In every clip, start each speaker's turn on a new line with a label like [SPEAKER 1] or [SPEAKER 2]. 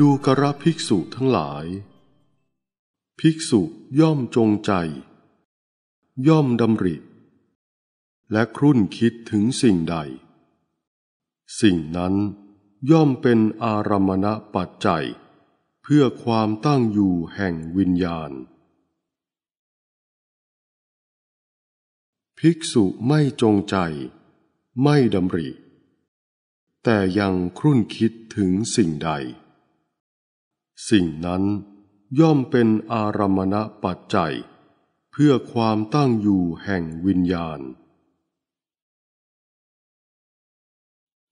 [SPEAKER 1] ดูกระภิกษุทั้งหลาย ภิกษุย่อมจงใจ ย่อมดำริและครุ่นคิดถึงสิ่งใด สิ่งนั้นย่อมเป็นอารมณปัจจัย เพื่อความตั้งอยู่แห่งวิญญาณ ภิกษุไม่จงใจ ไม่ดำริ แต่ยังครุ่นคิดถึงสิ่งใดสิ่งนั้นย่อมเป็นอารมณปัจจัย เพื่อความตั้งอยู่แห่งวิญญาณ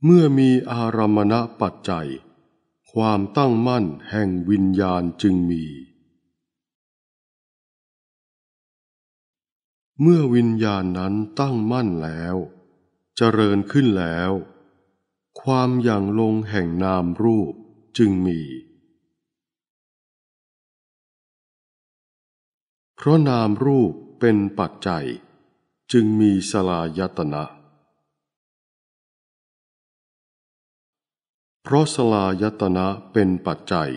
[SPEAKER 1] เมื่อมีอารมณปัจจัย ความตั้งมั่นแห่งวิญญาณจึงมี เมื่อวิญญาณนั้นตั้งมั่นแล้ว เจริญขึ้นแล้ว ความอย่างลงแห่งนามรูปจึงมี
[SPEAKER 2] เพราะนามรูปเป็นปัจจัยจึงมีสลายตนะ เพราะสลายตนะเป็นปัจจัย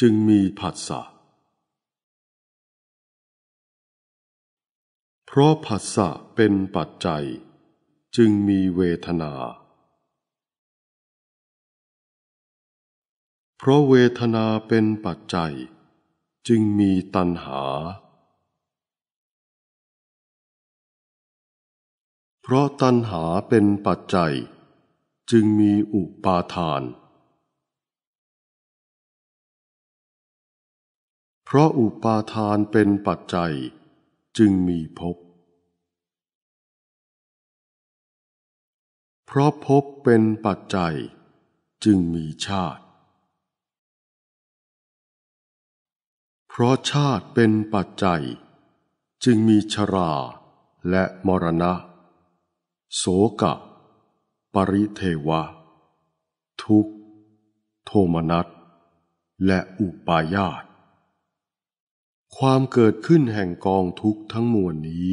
[SPEAKER 2] จึงมีผัสสะ
[SPEAKER 1] เพราะผัสสะเป็นปัจจัยจึงมีเวทนา
[SPEAKER 2] เพราะเวทนาเป็นปัจจัยจึงมีตัณหา เพราะตัณหาเป็นปัจจัย จึงมีอุปาทาน เพราะอุปาทานเป็นปัจจัยจึงมีภพ เพราะภพเป็นปัจจัยจึงมีชาติ
[SPEAKER 1] เพราะชาติเป็นปัจจัย จึงมีชราและมรณะ โสกะ ปริเทวะ ทุกโทมนัสและอุปาญาตความเกิดขึ้นแห่งกองทุกข์ทั้งมวลนี้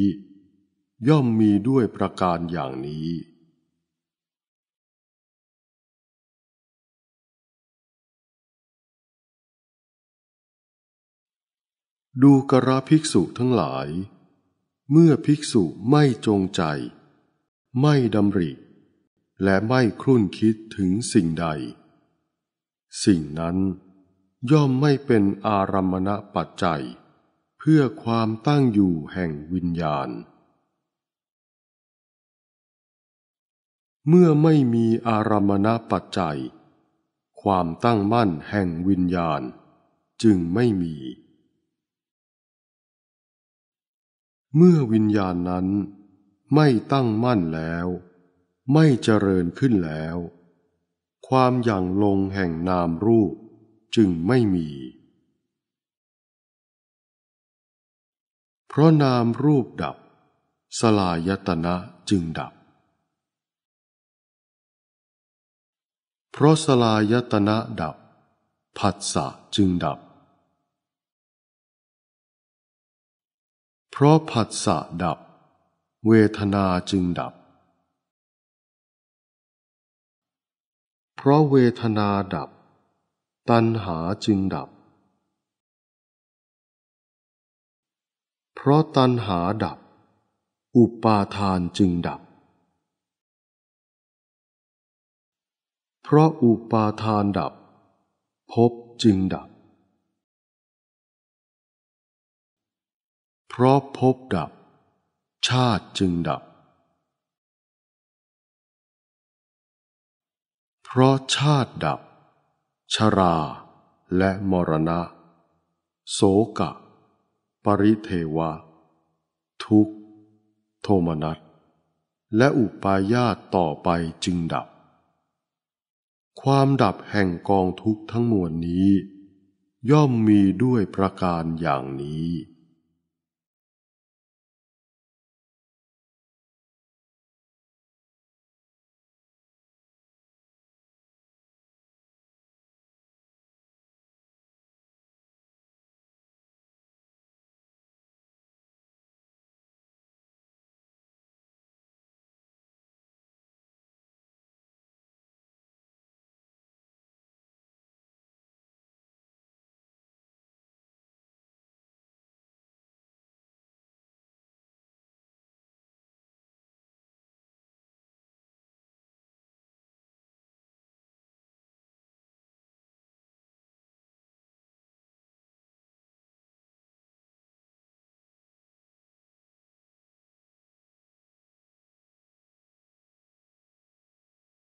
[SPEAKER 2] ย่อมมีด้วยประการอย่างนี้ดูกระภิกษุทั้งหลาย เมื่
[SPEAKER 1] อภิกษุไม่จงใจ ไม่ดำริ และไม่ครุ่นคิดถึงสิ่งใด สิ่งนั้นย่อมไม่เป็นอารัมณปัจจัย เพื่อความตั้งอยู่แห่งวิญญาณ เมื่อไม่มีอารัมณปัจจัย ความตั้งมั่นแห่งวิญญาณ จึงไม่มีเมื่อวิญญาณนั้นไม่ตั้งมั่นแล้ว ไม่เจริญขึ้นแล้ว ความอย่างลงแห่งนามรูปจึงไม่มี
[SPEAKER 2] เพราะนามรูปดับ สลายตนะจึงดับ เพราะสลายตนะดับ ผัสสะจึงดับพราะผัสสะดับ เวทนาจึงดับ
[SPEAKER 1] เพราะเวทนาดับ ตัณหาจึงดับ
[SPEAKER 2] เพราะตัณหาดับ อุปาทานจึงดับ เพราะอุปาทานดับภพจึงดับราะพบดับ ชาติจึงดับ เพราะชาติดับ ชราและมรณะ
[SPEAKER 1] โสกะ ปริเทวะ ทุกโทมนัสและอุปายาตต่อไปจึงดับ ความดับแห่งกองทุกข์ทั้งมวลนี้ ย่อม
[SPEAKER 2] มีด้วยประการอย่างนี้